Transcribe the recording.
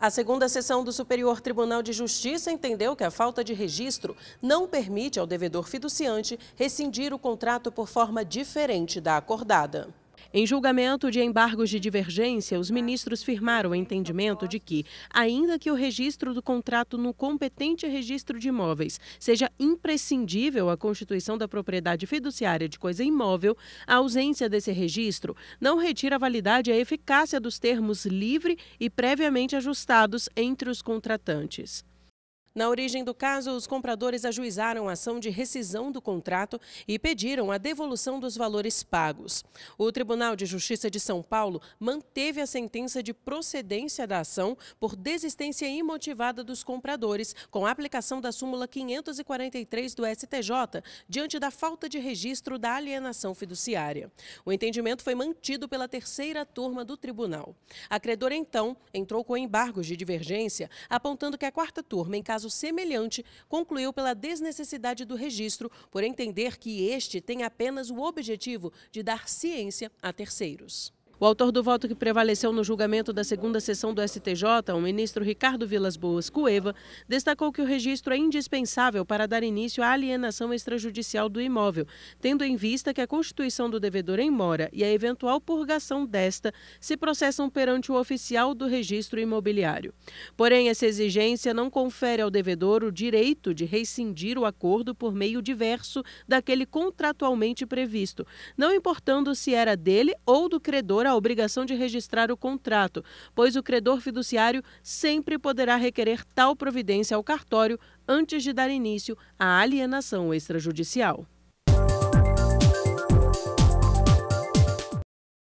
A segunda sessão do Superior Tribunal de Justiça entendeu que a falta de registro não permite ao devedor fiduciante rescindir o contrato por forma diferente da acordada. Em julgamento de embargos de divergência, os ministros firmaram o entendimento de que, ainda que o registro do contrato no competente registro de imóveis seja imprescindível à constituição da propriedade fiduciária de coisa imóvel, a ausência desse registro não retira a validade e a eficácia dos termos livre e previamente ajustados entre os contratantes. Na origem do caso, os compradores ajuizaram a ação de rescisão do contrato e pediram a devolução dos valores pagos. O Tribunal de Justiça de São Paulo manteve a sentença de procedência da ação por desistência imotivada dos compradores, com a aplicação da súmula 543 do STJ, diante da falta de registro da alienação fiduciária. O entendimento foi mantido pela terceira turma do tribunal. A credora, então, entrou com embargos de divergência, apontando que a quarta turma, em caso caso semelhante, concluiu pela desnecessidade do registro, por entender que este tem apenas o objetivo de dar ciência a terceiros. O autor do voto que prevaleceu no julgamento da segunda sessão do STJ, o ministro Ricardo Vilas Boas Cueva, destacou que o registro é indispensável para dar início à alienação extrajudicial do imóvel, tendo em vista que a constituição do devedor em mora e a eventual purgação desta se processam perante o oficial do registro imobiliário. Porém, essa exigência não confere ao devedor o direito de rescindir o acordo por meio diverso daquele contratualmente previsto, não importando se era dele ou do credor a obrigação de registrar o contrato, pois o credor fiduciário sempre poderá requerer tal providência ao cartório antes de dar início à alienação extrajudicial.